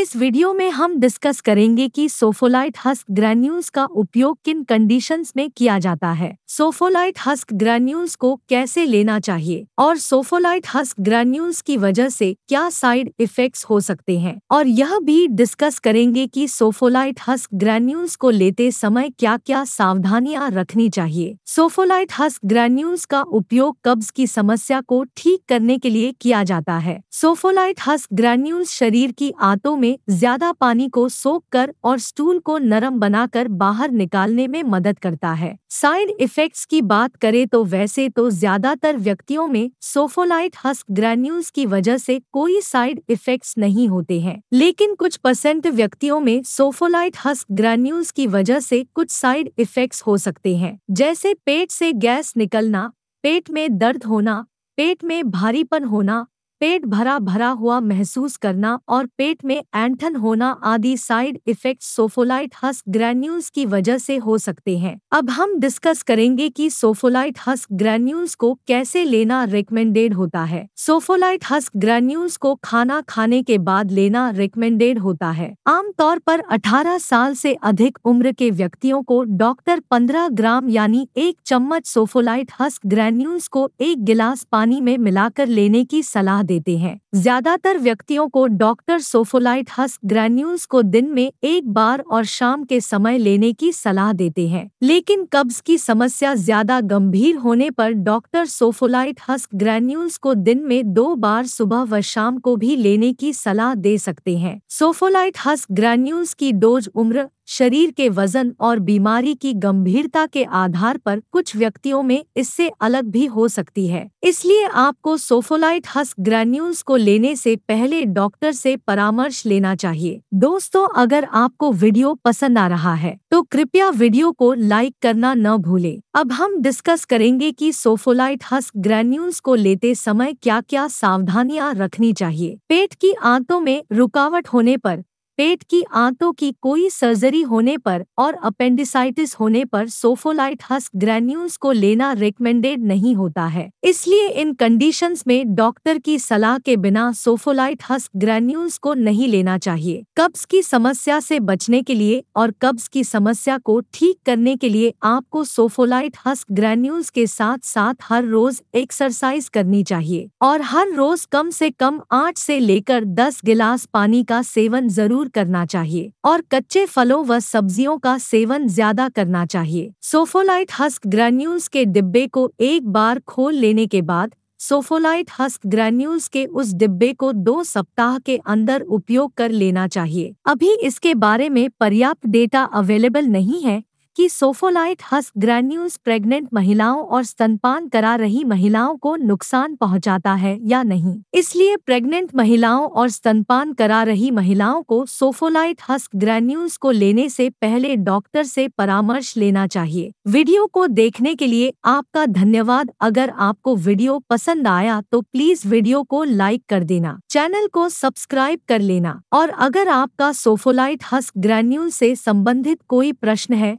इस वीडियो में हम डिस्कस करेंगे कि सोफोलाइट हस्क ग्रैन्यूल्स का उपयोग किन कंडीशंस में किया जाता है सोफोलाइट हस्क ग्रैन्यूल्स को कैसे लेना चाहिए और सोफोलाइट हस्क ग्रैन्यूल्स की वजह से क्या साइड इफेक्ट्स हो सकते हैं और यह भी डिस्कस करेंगे कि सोफोलाइट हस्क ग्रैन्यूल्स को लेते समय क्या क्या सावधानियाँ रखनी चाहिए सोफोलाइट हस्क ग्रैन्यूल्स का उपयोग कब्ज की समस्या को ठीक करने के लिए किया जाता है सोफोलाइट हस्क ग्रैन्यूल्स शरीर की आतों में में ज्यादा पानी को सोख कर और स्टूल को नरम बनाकर बाहर निकालने में मदद करता है साइड इफेक्ट्स की बात करें तो वैसे तो ज्यादातर व्यक्तियों में सोफोलाइट हस्क ग्रैन्यूल्स की वजह से कोई साइड इफेक्ट्स नहीं होते हैं लेकिन कुछ परसेंट व्यक्तियों में सोफोलाइट हस्क ग्रैन्यूल्स की वजह से कुछ साइड इफेक्ट्स हो सकते हैं जैसे पेट से गैस निकलना पेट में दर्द होना पेट में भारीपन होना पेट भरा भरा हुआ महसूस करना और पेट में एंठन होना आदि side effect Sofolite husk granules की वजह से हो सकते हैं अब हम डिस्कस करेंगे कि सोफोलाइट हस्क ग्रैन्यूल्स को कैसे लेना रिकमेंडेड होता है सोफोलाइट हस्क ग्रैन्यूल्स को खाना खाने के बाद लेना रिकमेंडेड होता है आमतौर पर 18 साल से अधिक उम्र के व्यक्तियों को डॉक्टर 15 ग्राम यानी एक चम्मच सोफोलाइट हस्क ग्रैन्यूल्स को एक गिलास पानी में मिलाकर लेने की सलाह देते हैं ज्यादातर व्यक्तियों को डॉक्टर सोफोलाइट हस्क ग्रैन्यूल्स को दिन में एक बार और शाम के समय लेने की सलाह देते हैं लेकिन कब्ज की समस्या ज्यादा गंभीर होने पर डॉक्टर सोफोलाइट हस्क ग्रैन्यूल्स को दिन में दो बार सुबह व शाम को भी लेने की सलाह दे सकते हैं सोफोलाइट हस्क ग्रैन्यूल्स की डोज उम्र शरीर के वजन और बीमारी की गंभीरता के आधार पर कुछ व्यक्तियों में इससे अलग भी हो सकती है इसलिए आपको सोफोलाइट हस्क ग्रैन्यूल्स को लेने से पहले डॉक्टर से परामर्श लेना चाहिए दोस्तों अगर आपको वीडियो पसंद आ रहा है तो कृपया वीडियो को लाइक करना न भूले अब हम डिस्कस करेंगे की सोफोलाइट हस्क ग्रैन्यूल्स को लेते समय क्या क्या सावधानियाँ रखनी चाहिए पेट की आंतों में रुकावट होने पर पेट की आंतों की कोई सर्जरी होने पर और अपेंडिसाइटिस होने पर सोफोलाइट हस्क ग्रैन्यूल्स को लेना रिकमेंडेड नहीं होता है इसलिए इन कंडीशंस में डॉक्टर की सलाह के बिना सोफोलाइट हस्क ग्रैन्यूल्स को नहीं लेना चाहिए कब्ज की समस्या से बचने के लिए और कब्ज की समस्या को ठीक करने के लिए आपको सोफोलाइट हस्क ग्रैन्यूल्स के साथ साथ हर रोज एक्सरसाइज करनी चाहिए और हर रोज कम से कम आठ से लेकर दस गिलास पानी का सेवन जरूर दूर करना चाहिए और कच्चे फलों व सब्जियों का सेवन ज्यादा करना चाहिए सोफोलाइट हस्क ग्रैन्यूल्स के डिब्बे को एक बार खोल लेने के बाद सोफोलाइट हस्क ग्रैन्यूल्स के उस डिब्बे को दो सप्ताह के अंदर उपयोग कर लेना चाहिए अभी इसके बारे में पर्याप्त डेटा अवेलेबल नहीं है कि सोफोलाइट हस्क ग्रैन्यूल्स प्रेग्नेंट महिलाओं और स्तनपान करा रही महिलाओं को नुकसान पहुंचाता है या नहीं इसलिए प्रेग्नेंट महिलाओं और स्तनपान करा रही महिलाओं को सोफोलाइट हस्क ग्रैन्यूल्स को लेने से पहले डॉक्टर से परामर्श लेना चाहिए वीडियो को देखने के लिए आपका धन्यवाद अगर आपको वीडियो पसंद आया तो प्लीज वीडियो को लाइक कर देना चैनल को सब्सक्राइब कर लेना और अगर आपका सोफोलाइट हस्क ग्रैन्यूल से संबंधित कोई प्रश्न है